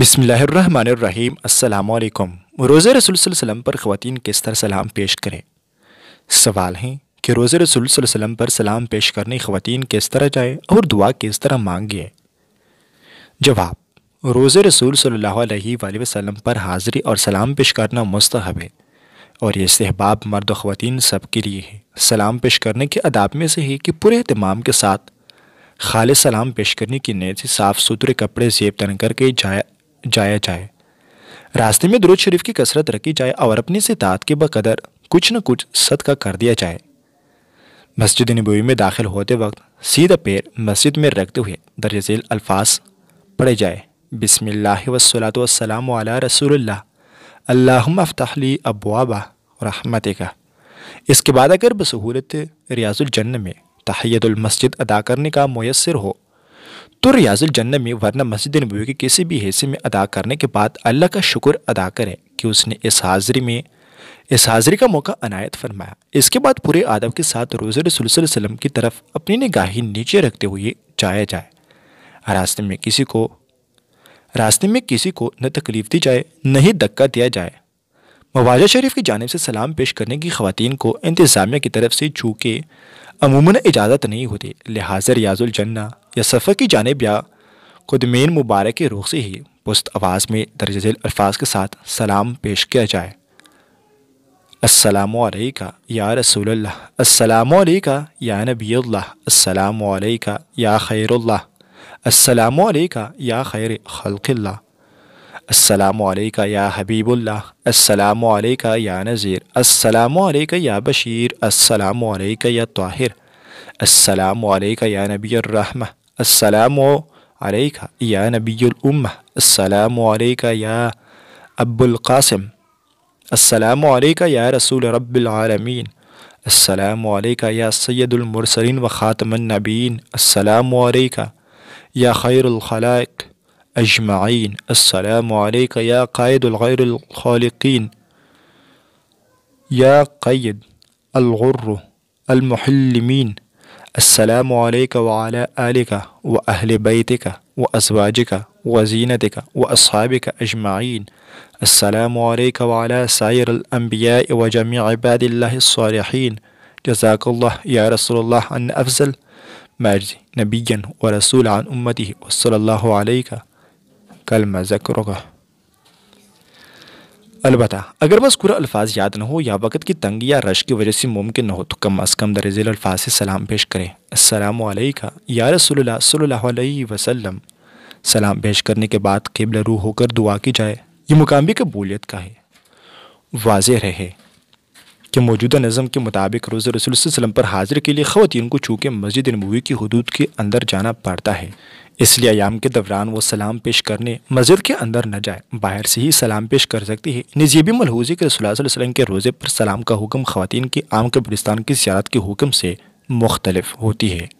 بسم اللہ الرحمن الرحیم السلام علیکم روزہ رسول صلی اللہ علیہ وسلم پر خواتین کس طرح سلام پیش کریں سوال ہیں کہ روز رسول صلی اللہ علیہ وسلم پر سلام پیش کرنے خواتین کس طرح جائیں اور دعا کس طرح مانگی جواب روز رسول صلی اللہ علیہ وآلہ وسلم پر حاضری اور سلام پیش کرنا مستحب ہے اور یہ استحباب مرد و خواتین سب کے لیے ہے سلام پیش کرنے کے اداب میں سے ہی کہ پورے اہتمام کے ساتھ خالص سلام پیش کرنے کی نیت سے صاف ستھرے کپڑے زیب تنگ کر کے جایا جایا جائے راستے میں درود شریف کی کثرت رکھی جائے اور اپنی سطعت کے بقدر کچھ نہ کچھ صدقہ کر دیا جائے مسجد نبوی میں داخل ہوتے وقت سیدھا پیر مسجد میں رکھتے ہوئے درج ذیل الفاظ پڑھے جائے بسم اللہ والصلاة والسلام علی رسول اللہ اللہم افتح لی ابوابا رحمت کا اس کے بعد اگر بسہولت ریاض الجن میں تحید المسجد ادا کرنے کا میسر ہو تو ریاض الجنہ میں ورنہ مسجد نبوی کے کسی بھی حصے میں ادا کرنے کے بعد اللہ کا شکر ادا کرے کہ اس نے اس حاضری میں اس حاضری کا موقع عنایت فرمایا اس کے بعد پورے آدم کے ساتھ روزہ رسول صلی اللہ علیہ وسلم کی طرف اپنی نگاہی نیچے رکھتے ہوئے جایا جائے راستے میں کسی کو راستے میں کسی کو نہ تکلیف دی جائے نہ ہی دکہ دیا جائے مواجہ شریف کی جانب سے سلام پیش کرنے کی خواتین کو انتظامیہ کی طرف سے چونکہ عموماً اجازت نہیں ہوتی لہٰذا ریاض الجنہ یا سفر کی جانب یا قدمین مبارک کے سے ہی پست آواز میں درج ذیل الفاظ کے ساتھ سلام پیش کیا جائے السلام علیکہ یا رسول اللہ السلام علیکہ یا نبی اللہ السلام علیکہ یا خیر اللہ السلام علیکہ یا خیر خلق اللہ السلام علیکہ یا حبیب اللہ السلام علیکہ یا نذیر السلام علیکہ یا بشیر السلام علیکہ یا طاہر السلام علیکہ یا نبی الرحمہ السلام عليك يا نبي الأمة السلام عليك يا أبو القاسم السلام عليك يا رسول رب العالمين السلام عليك يا سيد المرسلين وخاتم النبيين السلام عليك يا خير الخلائق أجمعين السلام عليك يا قائد الغير الخالقين يا قيد الغر المحلمين السلام عليك وعلى آلك وأهل بيتك وأزواجك وزينتك وأصحابك أجمعين السلام عليك وعلى سائر الأنبياء وجميع عباد الله الصالحين جزاك الله يا رسول الله عن أفزل مجد نبيا ورسول عن أمته وصلى الله عليك كلمة ذكرك البتہ اگر بس قرآل الفاظ یاد نہ ہو یا وقت کی تنگ یا رش کی وجہ سے ممکن نہ ہو تو کم از کم درزیل الفاظ سے سلام پیش کریں السلام یا رسول اللہ صلی اللہ علیہ وسلم سلام پیش کرنے کے بعد قبل روح ہو کر دعا کی جائے یہ مقامی قبولیت کا ہے واضح رہے کہ موجودہ نظم کے مطابق روز رسول صلی اللہ علیہ وسلم پر حاضر کے لیے خواتین کو چونکہ مسجد نبوی کی حدود کے اندر جانا پڑتا ہے اس لیے عیام کے دوران وہ سلام پیش کرنے مسجد کے اندر نہ جائے باہر سے ہی سلام پیش کر سکتی ہے اللہ صلی کے علیہ وسلم کے روزے پر سلام کا حکم خواتین کی عام کے کی زیارت کے حکم سے مختلف ہوتی ہے